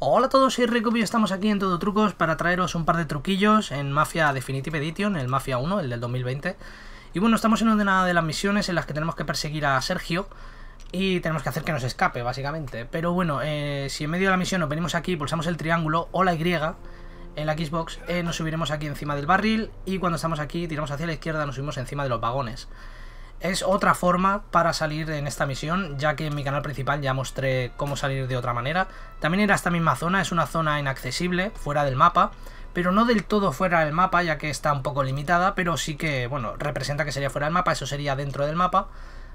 Hola a todos, soy Rico y estamos aquí en Todo Trucos para traeros un par de truquillos en Mafia Definitive Edition, el Mafia 1, el del 2020. Y bueno, estamos en una de las misiones en las que tenemos que perseguir a Sergio y tenemos que hacer que nos escape, básicamente. Pero bueno, eh, si en medio de la misión nos venimos aquí, pulsamos el triángulo o la Y en la Xbox, eh, nos subiremos aquí encima del barril y cuando estamos aquí, tiramos hacia la izquierda, nos subimos encima de los vagones. Es otra forma para salir en esta misión, ya que en mi canal principal ya mostré cómo salir de otra manera. También era esta misma zona, es una zona inaccesible, fuera del mapa, pero no del todo fuera del mapa, ya que está un poco limitada, pero sí que, bueno, representa que sería fuera del mapa, eso sería dentro del mapa,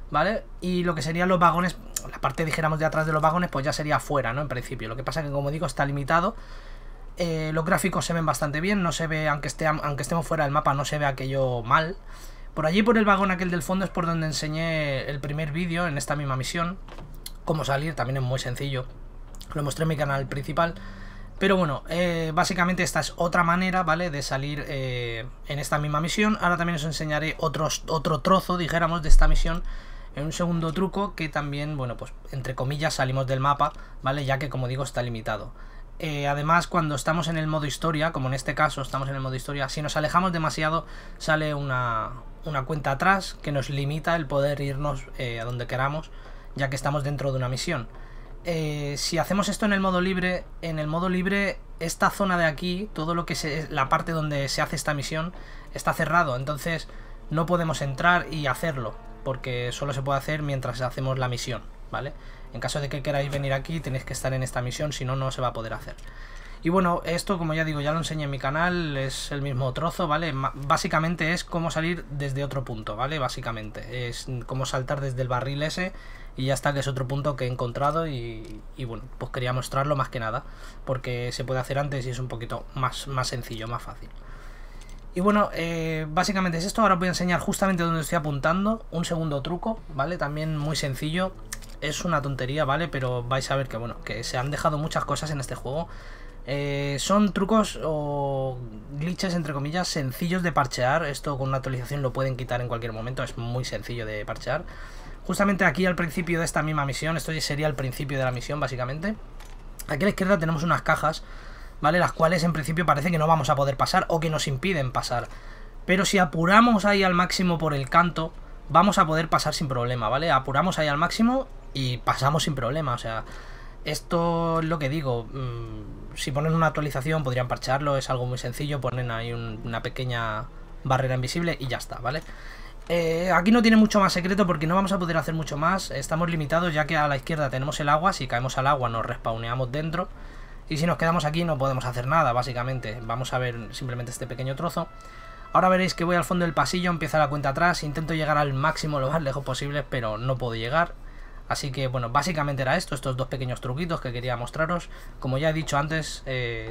¿vale? Y lo que serían los vagones, la parte, dijéramos, de atrás de los vagones, pues ya sería fuera, ¿no? En principio. Lo que pasa que, como digo, está limitado. Eh, los gráficos se ven bastante bien, no se ve, aunque, esté, aunque estemos fuera del mapa, no se ve aquello mal. Por allí, por el vagón aquel del fondo, es por donde enseñé el primer vídeo en esta misma misión. Cómo salir, también es muy sencillo. Lo mostré en mi canal principal. Pero bueno, eh, básicamente esta es otra manera, ¿vale? De salir eh, en esta misma misión. Ahora también os enseñaré otro trozo, dijéramos, de esta misión. En un segundo truco que también, bueno, pues entre comillas salimos del mapa, ¿vale? Ya que como digo está limitado. Eh, además, cuando estamos en el modo historia, como en este caso estamos en el modo historia, si nos alejamos demasiado sale una, una cuenta atrás que nos limita el poder irnos eh, a donde queramos, ya que estamos dentro de una misión. Eh, si hacemos esto en el modo libre, en el modo libre esta zona de aquí, todo lo que es la parte donde se hace esta misión, está cerrado, entonces no podemos entrar y hacerlo, porque solo se puede hacer mientras hacemos la misión, ¿vale? En caso de que queráis venir aquí, tenéis que estar en esta misión, si no, no se va a poder hacer. Y bueno, esto como ya digo, ya lo enseñé en mi canal, es el mismo trozo, ¿vale? básicamente es cómo salir desde otro punto, ¿vale? Básicamente, es como saltar desde el barril ese y ya está, que es otro punto que he encontrado y, bueno, pues quería mostrarlo más que nada, porque se puede hacer antes y es un poquito más, más sencillo, más fácil. Y bueno, eh, básicamente es esto, ahora voy a enseñar justamente donde estoy apuntando, un segundo truco, ¿vale? También muy sencillo, es una tontería, ¿vale? Pero vais a ver que, bueno, que se han dejado muchas cosas en este juego. Eh, son trucos o glitches, entre comillas, sencillos de parchear. Esto con una actualización lo pueden quitar en cualquier momento, es muy sencillo de parchear. Justamente aquí al principio de esta misma misión, esto sería el principio de la misión básicamente. Aquí a la izquierda tenemos unas cajas, ¿vale? Las cuales en principio parece que no vamos a poder pasar o que nos impiden pasar. Pero si apuramos ahí al máximo por el canto, vamos a poder pasar sin problema, ¿vale? Apuramos ahí al máximo y pasamos sin problema. O sea, esto es lo que digo. Mm, si ponen una actualización, podrían parcharlo, es algo muy sencillo. Ponen ahí una pequeña barrera invisible y ya está, ¿vale? Eh, aquí no tiene mucho más secreto porque no vamos a poder hacer mucho más. Estamos limitados ya que a la izquierda tenemos el agua. Si caemos al agua nos respawneamos dentro. Y si nos quedamos aquí no podemos hacer nada, básicamente. Vamos a ver simplemente este pequeño trozo. Ahora veréis que voy al fondo del pasillo, empieza la cuenta atrás. Intento llegar al máximo lo más lejos posible, pero no puedo llegar. Así que bueno, básicamente era esto, estos dos pequeños truquitos que quería mostraros. Como ya he dicho antes,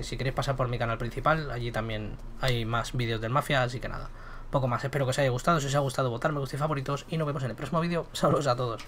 si queréis pasar por mi canal principal, allí también hay más vídeos del Mafia, así que nada. Poco más, espero que os haya gustado, si os ha gustado votar me gusta y favoritos y nos vemos en el próximo vídeo. Saludos a todos.